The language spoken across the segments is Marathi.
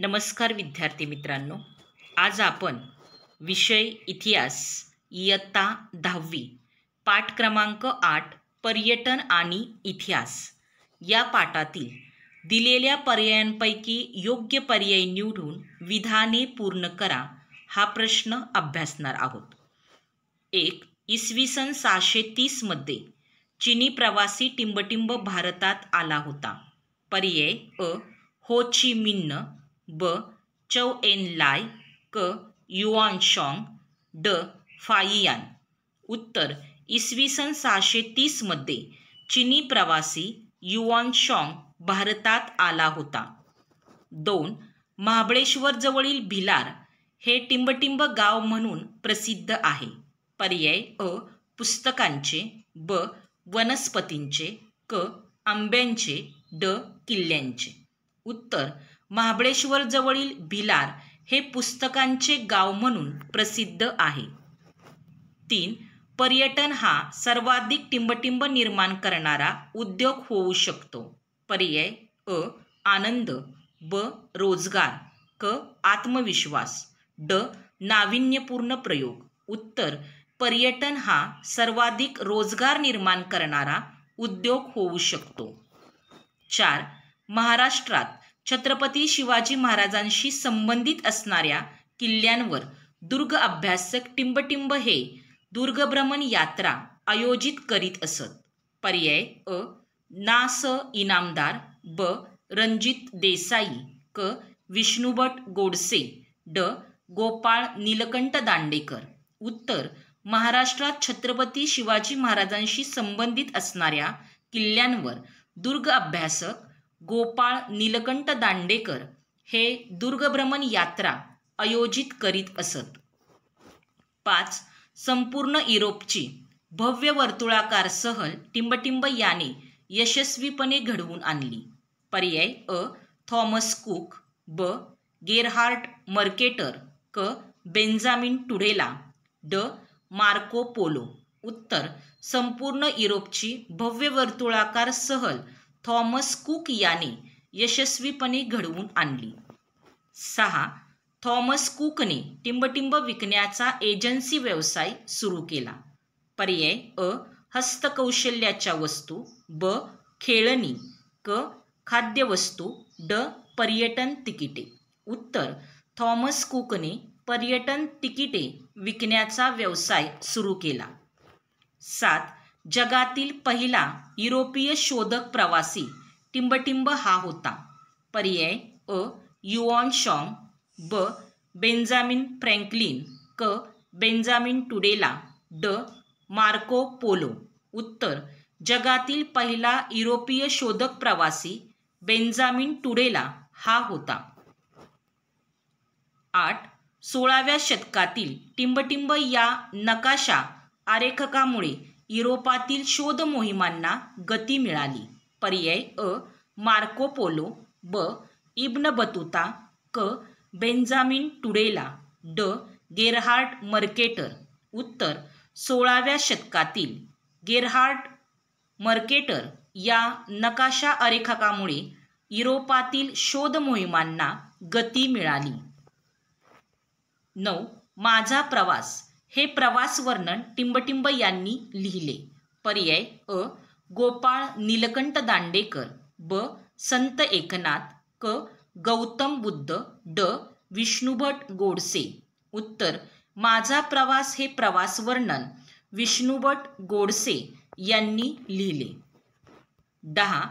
नमस्कार विद्यार्थी मित्रांनो आज आपण विषय इतिहास इयत्ता दहावी पाठ क्रमांक आठ पर्यटन आणि इतिहास या पाठातील दिलेल्या पर्यायांपैकी योग्य पर्याय निवडून विधाने पूर्ण करा हा प्रश्न अभ्यासणार आहोत एक इसवी सन सहाशे तीसमध्ये चिनी प्रवासी टिंबटिंब भारतात आला होता पर्याय अ हो ची मिन्न ब चौ एन लाय क युआन शॉंग ड फाईयान उत्तर इसवी सन सहाशे तीसमध्ये चिनी प्रवासी युआन शॉंग भारतात आला होता दोन महाबळेश्वरजवळील भिलार हे टिंबटिंब गाव म्हणून प्रसिद्ध आहे पर्याय अ पुस्तकांचे ब वनस्पतींचे क आंब्यांचे ड किल्ल्यांचे उत्तर महाबळेश्वरजवळील भिलार हे पुस्तकांचे गाव म्हणून प्रसिद्ध आहे तीन पर्यटन हा सर्वाधिक टिंबटिंब निर्माण करणारा उद्योग होऊ शकतो पर्याय अ आनंद ब रोजगार क आत्मविश्वास ड नाविन्यपूर्ण प्रयोग उत्तर पर्यटन हा सर्वाधिक रोजगार निर्माण करणारा उद्योग होऊ शकतो चार महाराष्ट्रात छत्रपती शिवाजी महाराजांशी संबंधित असणाऱ्या किल्ल्यांवर दुर्ग अभ्यासक टिंबटिंब हे दुर्गभ्रमण यात्रा आयोजित करीत असत पर्याय अ ना स इनामदार ब रणजित देसाई क विष्णुभट गोडसे ड गोपाळ नीलकंठ दांडेकर उत्तर महाराष्ट्रात छत्रपती शिवाजी महाराजांशी संबंधित असणाऱ्या किल्ल्यांवर दुर्ग अभ्यासक गोपाळ नीलकंठ दांडेकर हे दुर्गभ्रमण यात्रा आयोजित करीत असत पाच संपूर्ण युरोपची भव्य वर्तुळाकार सहल टिंबटिंब याने यशस्वीपणे घडवून आणली पर्याय अ थॉमस कुक ब गेरहार्ट मर्केटर क बेंजामिन टुडेला ड मार्को पोलो उत्तर संपूर्ण युरोपची भव्य वर्तुळाकार सहल थॉमस कुक याने यशस्वीपणे घडवून आणली सहा थॉमस कुकने टिंबटिंब विकण्याचा एजन्सी व्यवसाय सुरू केला पर्याय अ हस्तकौशल्याच्या वस्तू ब खेळणी क खाद्यवस्तू ड पर्यटन तिकिटे उत्तर थॉमस कुकने पर्यटन तिकिटे विकण्याचा व्यवसाय सुरू केला सात जगातील पहिला युरोपीय शोधक प्रवासी टिंबटिंब हा होता पर्याय अ युऑन शॉंग ब बेंजामिन फ्रँकलिन क बेंजामिन टुडेला ड मार्को पोलो उत्तर जगातील पहिला युरोपीय शोधक प्रवासी बेंजामिन टुडेला हा होता आठ सोळाव्या शतकातील टिंबटिंब या नकाशा आरेखकामुळे युरोपातील शोध मोहिमांना गती मिळाली पर्याय अ मार्को पोलो ब इब्न बतुता क बेंजामिन टुडेला ड गेरहार्ट मर्केटर उत्तर सोळाव्या शतकातील गेरहार्ट मर्केटर या नकाशा अरेखकामुळे युरोपातील शोध मोहिमांना गती मिळाली नऊ माझा प्रवास हे प्रवास वर्णन टिंबटिंब यांनी लिहिले पर्याय अ गोपाळ नीलकंठ दांडेकर ब संत एकनाथ क गौतम बुद्ध ड विष्णुभट गोडसे उत्तर माझा प्रवास हे प्रवास वर्णन विष्णुभट गोडसे यांनी लिहिले दहा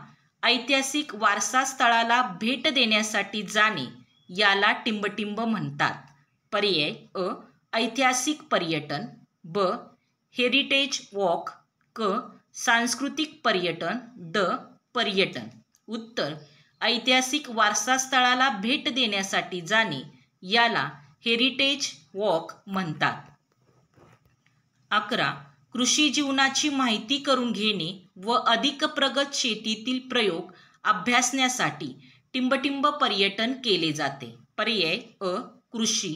ऐतिहासिक वारसा स्थळाला भेट देण्यासाठी जाणे याला टिंबटिंब म्हणतात पर्याय अ ऐतिहासिक पर्यटन ब हेरिटेज वॉक क सांस्कृतिक पर्यटन ड पर्यटन उत्तर ऐतिहासिक वारसा स्थळाला भेट देण्यासाठी जाणे याला हेरिटेज वॉक म्हणतात अकरा कृषी जीवनाची माहिती करून घेणे व अधिक प्रगत शेतीतील प्रयोग अभ्यासण्यासाठी टिंबटिंब पर्यटन केले जाते पर्याय अ कृषी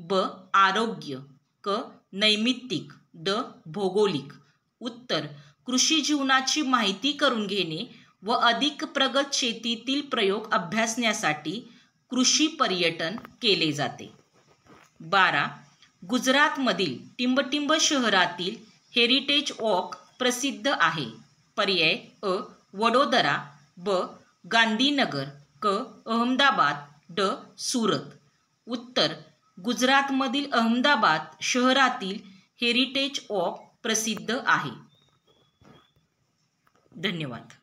ब आरोग्य क नैमित्तिक द भौगोलिक उत्तर कृषी जीवनाची माहिती करून घेणे व अधिक प्रगत शेतीतील प्रयोग अभ्यासण्यासाठी कृषी पर्यटन केले जाते बारा गुजरातमधील टिंबटिंब शहरातील हेरिटेज वॉक प्रसिद्ध आहे पर्याय अ वडोदरा ब गांधीनगर क अहमदाबाद ड सुरत उत्तर गुजरातमधील अहमदाबाद शहरातील हेरिटेज वॉक प्रसिद्ध आहे धन्यवाद